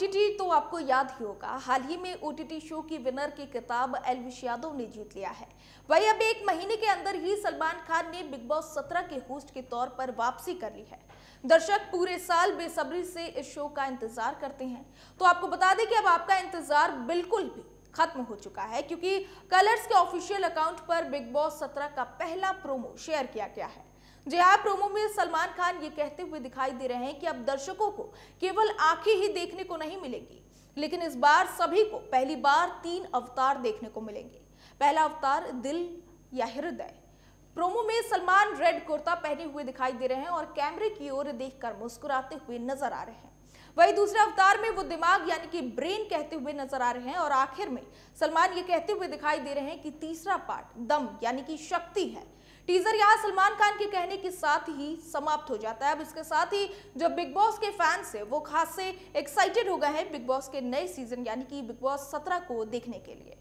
OTT तो आपको याद ही होगा हाल ही में ओटीटी शो की विनर की किताब एलविश यादव ने जीत लिया है वही अब एक महीने के अंदर ही सलमान खान ने बिग बॉस सत्रह के होस्ट के तौर पर वापसी कर ली है दर्शक पूरे साल बेसब्री से इस शो का इंतजार करते हैं तो आपको बता दें कि अब आपका इंतजार बिल्कुल भी खत्म हो चुका है क्योंकि कलर्स के ऑफिशियल अकाउंट पर बिग बॉस सत्रह का पहला प्रोमो शेयर किया गया है जी हाँ प्रोमो में सलमान खान ये कहते हुए दिखाई दे रहे हैं कि अब दर्शकों को केवल आंखें ही देखने को नहीं मिलेंगी लेकिन इस बार सभी को पहली बार तीन अवतार देखने को मिलेंगे पहला अवतार दिल या हृदय प्रोमो में सलमान रेड कुर्ता पहने हुए दिखाई दे रहे हैं और कैमरे की ओर देखकर मुस्कुराते हुए नजर आ रहे हैं वही दूसरे अवतार में वो दिमाग यानी कि ब्रेन कहते हुए नजर आ रहे हैं और आखिर में सलमान ये कहते हुए दिखाई दे रहे हैं कि तीसरा पार्ट दम यानी कि शक्ति है टीजर यहाँ सलमान खान के कहने के साथ ही समाप्त हो जाता है अब इसके साथ ही जो बिग बॉस के फैंस है वो खास से एक्साइटेड हो गए हैं बिग बॉस के नए सीजन यानी कि बिग बॉस सत्रह को देखने के लिए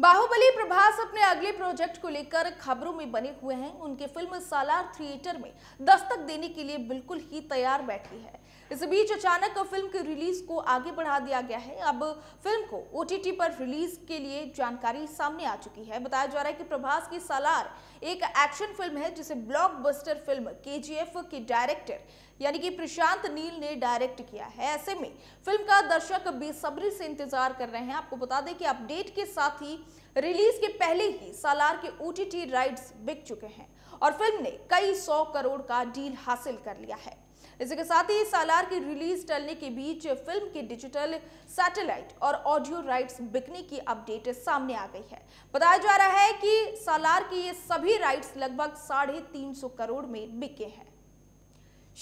बाहुबली प्रभास अपने अगले प्रोजेक्ट को लेकर खबरों में बने हुए हैं उनके फिल्म सालार थिएटर में दस्तक देने के लिए बिल्कुल ही तैयार बैठी है इस बीच अचानक फिल्म की रिलीज को आगे बढ़ा दिया गया है अब फिल्म को ओटीटी पर रिलीज के लिए जानकारी सामने आ चुकी है बताया जा रहा है कि प्रभास की सालार एक एक्शन फिल्म है जिसे ब्लॉक फिल्म के के डायरेक्टर यानी कि प्रशांत नील ने डायरेक्ट किया है ऐसे में फिल्म का दर्शक बेसब्री से इंतजार कर रहे हैं आपको बता दें कि अपडेट के साथ ही रिलीज के पहले ही सालार के ओटीटी राइट्स बिक चुके हैं और फिल्म ने कई सौ करोड़ का डील हासिल कर लिया है इसी के साथ ही सालार की रिलीज टलने के बीच फिल्म के डिजिटल सैटेलाइट और ऑडियो राइट्स बिकने की अपडेट सामने आ गई है बताया जा रहा है कि सालार की ये सभी राइट्स लगभग साढ़े तीन सौ करोड़ में बिके हैं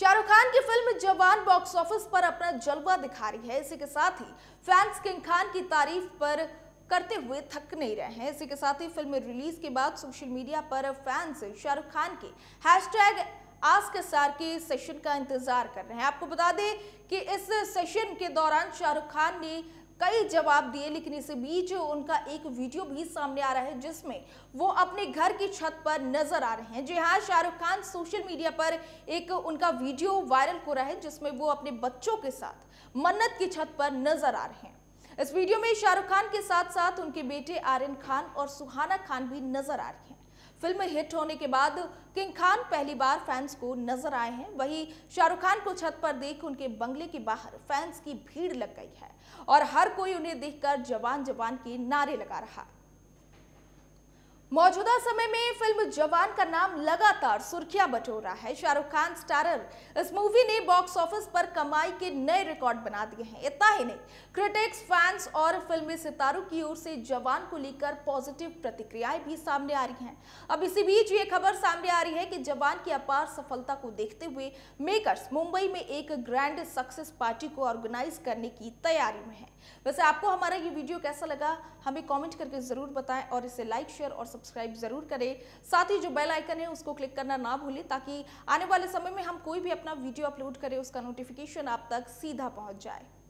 शाहरुख खान की फिल्म जवान बॉक्स ऑफिस पर अपना जलवा दिखा रही है इसी के साथ ही फैंस किंग खान की तारीफ पर करते हुए थक नहीं रहे हैं इसी के साथ ही फिल्म रिलीज के बाद सोशल मीडिया पर फैंस शाहरुख खान के हैशटैग आज के सार के सेशन का इंतजार कर रहे हैं आपको बता दें कि इस सेशन के दौरान शाहरुख खान ने कई जवाब दिए लेकिन इसी बीच उनका एक वीडियो भी सामने आ रहा है जिसमें वो अपने घर की छत पर नजर आ रहे हैं जी हाँ शाहरुख खान सोशल मीडिया पर एक उनका वीडियो वायरल हो रहा है जिसमें वो अपने बच्चों के साथ मन्नत की छत पर नजर आ रहे हैं इस वीडियो में शाहरुख खान के साथ साथ उनके बेटे आर्यन खान और सुहाना खान भी नजर आ रही हैं फिल्म हिट होने के बाद किंग खान पहली बार फैंस को नजर आए हैं वहीं शाहरुख खान को छत पर देख उनके बंगले के बाहर फैंस की भीड़ लग गई है और हर कोई उन्हें देखकर जवान जवान के नारे लगा रहा मौजूदा समय में फिल्म जवान का नाम लगातार सुर्खियां बटोर रहा है शाहरुख खान स्टारर इस मूवी ने बॉक्स ऑफिस पर कमाई के नए रिकॉर्ड बना दिए हैं इतना ही नहीं क्रिटिक्स फैंस और फिल्मी सितारों की ओर से जवान को लेकर पॉजिटिव प्रतिक्रियाएं भी सामने आ रही हैं अब इसी बीच ये खबर सामने आ रही है कि जवान की अपार सफलता को देखते हुए मेकर्स मुंबई में एक ग्रैंड सक्सेस पार्टी को ऑर्गेनाइज करने की तैयारी में है वैसे आपको हमारा ये वीडियो कैसा लगा हमें कॉमेंट करके जरूर बताएं और इसे लाइक शेयर और सब्सक्राइब सब्सक्राइब जरूर करें साथ ही जो बेल आइकन है उसको क्लिक करना ना भूलें ताकि आने वाले समय में हम कोई भी अपना वीडियो अपलोड करें उसका नोटिफिकेशन आप तक सीधा पहुँच जाए